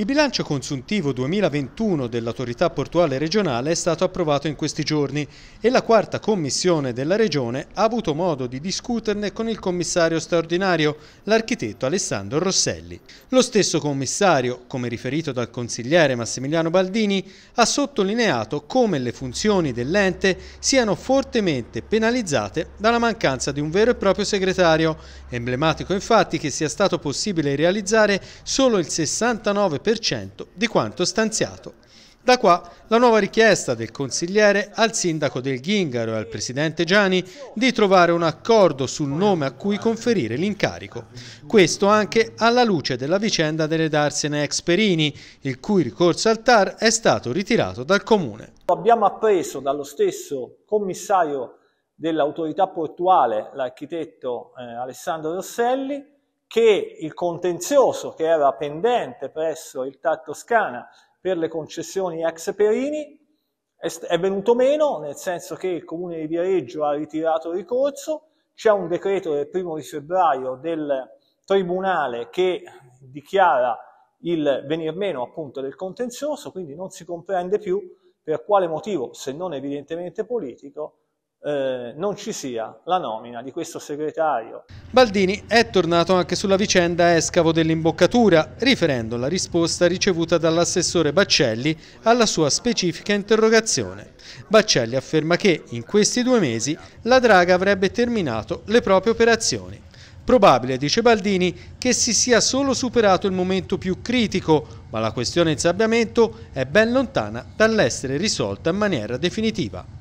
Il bilancio consuntivo 2021 dell'autorità portuale regionale è stato approvato in questi giorni e la quarta commissione della regione ha avuto modo di discuterne con il commissario straordinario, l'architetto Alessandro Rosselli. Lo stesso commissario, come riferito dal consigliere Massimiliano Baldini, ha sottolineato come le funzioni dell'ente siano fortemente penalizzate dalla mancanza di un vero e proprio segretario, emblematico infatti che sia stato possibile realizzare solo il 69% 50% di quanto stanziato. Da qua la nuova richiesta del consigliere al sindaco del Ghingaro e al presidente Gianni di trovare un accordo sul nome a cui conferire l'incarico. Questo anche alla luce della vicenda delle darsene ex Perini, il cui ricorso al TAR è stato ritirato dal comune. Abbiamo appreso dallo stesso commissario dell'autorità portuale, l'architetto eh, Alessandro Rosselli, che il contenzioso che era pendente presso il TAR Toscana per le concessioni ex Perini è venuto meno, nel senso che il Comune di Viareggio ha ritirato il ricorso, c'è un decreto del primo di febbraio del Tribunale che dichiara il venir meno appunto del contenzioso, quindi non si comprende più per quale motivo, se non evidentemente politico, eh, non ci sia la nomina di questo segretario. Baldini è tornato anche sulla vicenda escavo dell'imboccatura, riferendo la risposta ricevuta dall'assessore Baccelli alla sua specifica interrogazione. Baccelli afferma che in questi due mesi la Draga avrebbe terminato le proprie operazioni. Probabile, dice Baldini, che si sia solo superato il momento più critico, ma la questione insabbiamento è ben lontana dall'essere risolta in maniera definitiva.